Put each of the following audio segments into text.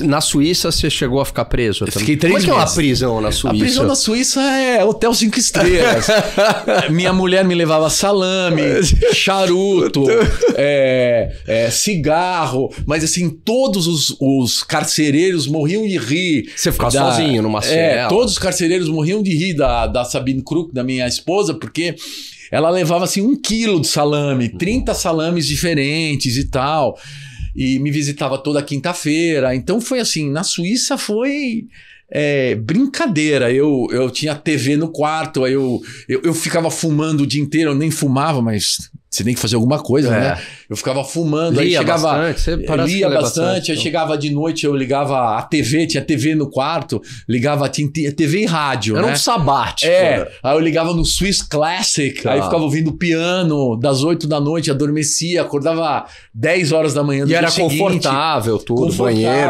Na Suíça você chegou a ficar preso? Também. Fiquei três Como é que meses. é uma prisão na Suíça? A prisão na Suíça é hotel cinco estrelas. Minha mulher me levava salame, charuto, é, é, cigarro, mas assim, todos os, os, carcereiros morriam de rir. Você ficava da, sozinho numa é, cela. É, todos os carcereiros morriam de rir da, da Sabine Kruk, da minha esposa, porque ela levava assim um quilo de salame, 30 salames diferentes e tal e me visitava toda quinta-feira. Então foi assim, na Suíça foi é, brincadeira. Eu, eu tinha TV no quarto, aí eu, eu, eu ficava fumando o dia inteiro, eu nem fumava, mas você tem que fazer alguma coisa, é. né? Eu ficava fumando, lia aí chegava. Bastante, você lia bastante, bastante então. aí chegava de noite, eu ligava a TV, tinha TV no quarto, ligava tinha TV e rádio. Era né? um sabático. É. Né? Aí eu ligava no Swiss Classic, tá. aí ficava ouvindo piano das 8 da noite, adormecia, acordava 10 horas da manhã do e dia era seguinte, confortável tudo, confortável,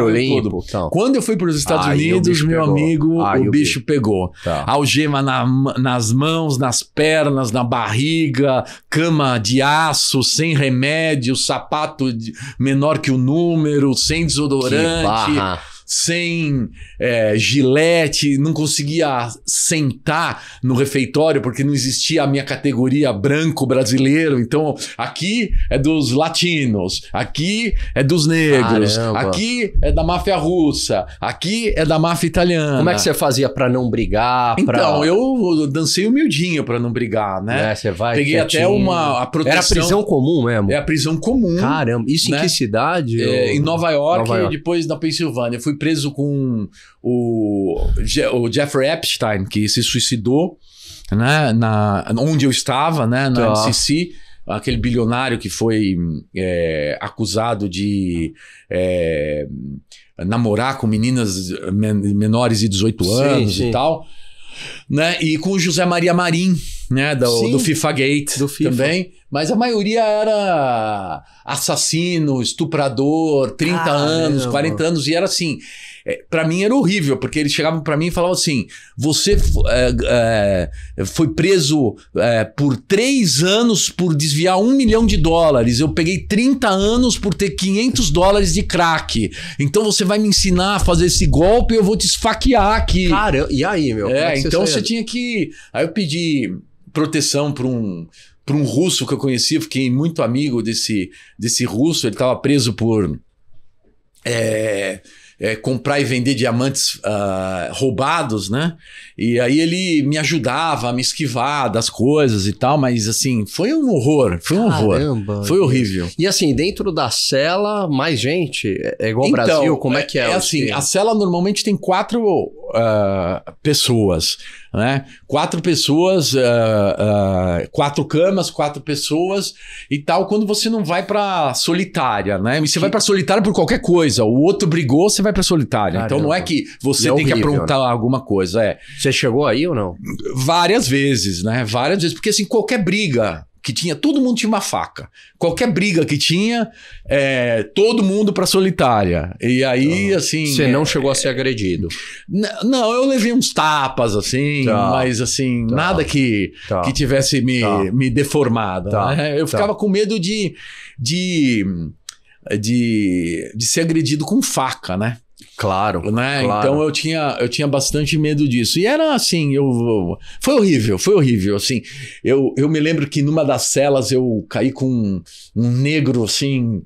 banheiro limpo. Tudo. Então. Quando eu fui para os Estados aí Unidos, meu pegou. amigo, aí o, bicho, pegou. Tá. Algema na, nas mãos, nas pernas, na barriga, cama de de aço, sem remédio, sapato menor que o número, sem desodorante sem é, gilete, não conseguia sentar no refeitório porque não existia a minha categoria branco brasileiro. Então, aqui é dos latinos, aqui é dos negros, Caramba. aqui é da máfia russa, aqui é da máfia italiana. Como é que você fazia para não brigar? Pra... Então, eu dancei humildinho para não brigar, né? É, você vai Peguei quietinho. até uma a proteção. Era prisão comum mesmo? É a prisão comum. Caramba, isso né? em que cidade? É, Em Nova York, Nova York. e depois na Pensilvânia. Fui preso com o, o Jeffrey Epstein, que se suicidou, né? Na, onde eu estava, né? Na tá. MCC aquele bilionário que foi é, acusado de é, namorar com meninas menores de 18 anos sim, sim. e tal. Né? E com o José Maria Marim, né? Do, Sim, do FIFA Gate do FIFA. também. Mas a maioria era assassino, estuprador, 30 ah, anos, meu. 40 anos, e era assim. É, para mim era horrível, porque eles chegavam para mim e falavam assim: você é, é, foi preso é, por três anos por desviar um milhão de dólares, eu peguei 30 anos por ter 500 dólares de crack, então você vai me ensinar a fazer esse golpe eu vou te esfaquear aqui. Cara, e aí, meu? É, é então você, você tinha que. Aí eu pedi proteção para um para um russo que eu conhecia, fiquei muito amigo desse desse russo, ele estava preso por é, é, comprar e vender diamantes uh, roubados, né? E aí ele me ajudava a me esquivar das coisas e tal, mas assim, foi um horror, foi um Caramba, horror. Foi horrível. E assim, dentro da cela, mais gente, é, é igual então, Brasil, como é, é que é? É assim, a cela normalmente tem quatro uh, pessoas, né? Quatro pessoas, uh, quatro camas, quatro pessoas e tal, quando você não vai para solitária, né? E você que... vai para solitária por qualquer coisa, o outro brigou, você vai vai é para solitária. Caramba. Então não é que você é tem horrível, que aprontar né? alguma coisa. É. Você chegou aí ou não? Várias vezes, né? Várias vezes. Porque assim, qualquer briga que tinha, todo mundo tinha uma faca. Qualquer briga que tinha, é, todo mundo para solitária. E aí, ah, assim. Você não é, chegou a ser é, agredido? Não, eu levei uns tapas, assim, tá. mas assim, tá. nada que, tá. que tivesse me, tá. me deformado. Tá. Né? Eu tá. ficava com medo de. de de, de ser agredido com faca, né? Claro, né? claro, Então eu tinha, eu tinha bastante medo disso. E era assim, eu, eu, foi horrível, foi horrível, assim. Eu, eu me lembro que numa das celas eu caí com um, um negro assim,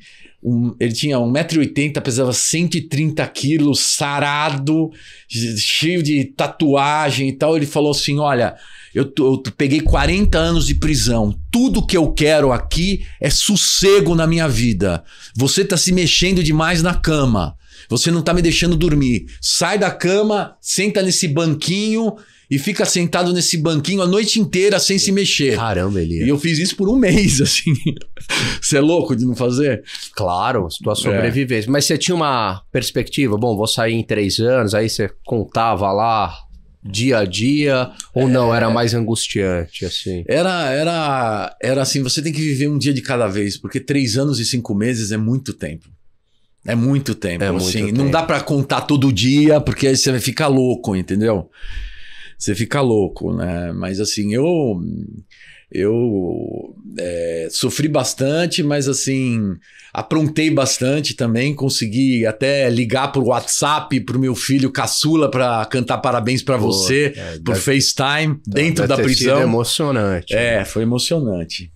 um, ele tinha 1,80m, pesava 130kg, sarado, cheio de tatuagem e tal. Ele falou assim: Olha, eu, eu peguei 40 anos de prisão. Tudo que eu quero aqui é sossego na minha vida. Você está se mexendo demais na cama. Você não tá me deixando dormir. Sai da cama, senta nesse banquinho e fica sentado nesse banquinho a noite inteira sem se mexer. Caramba, Elias. E eu fiz isso por um mês, assim. você é louco de não fazer? Claro, tua é é. sobrevivência. É. Mas você tinha uma perspectiva, bom, vou sair em três anos, aí você contava lá dia a dia ou é... não era é. mais angustiante assim era era era assim você tem que viver um dia de cada vez porque três anos e cinco meses é muito tempo é muito tempo, é assim. Muito tempo. Não dá para contar todo dia, porque aí você vai ficar louco, entendeu? Você fica louco, né? Mas assim, eu eu é, sofri bastante, mas assim, aprontei bastante também, consegui até ligar por WhatsApp pro meu filho caçula para cantar parabéns para você é, por deve, FaceTime então, dentro da prisão. Foi emocionante. É, né? foi emocionante.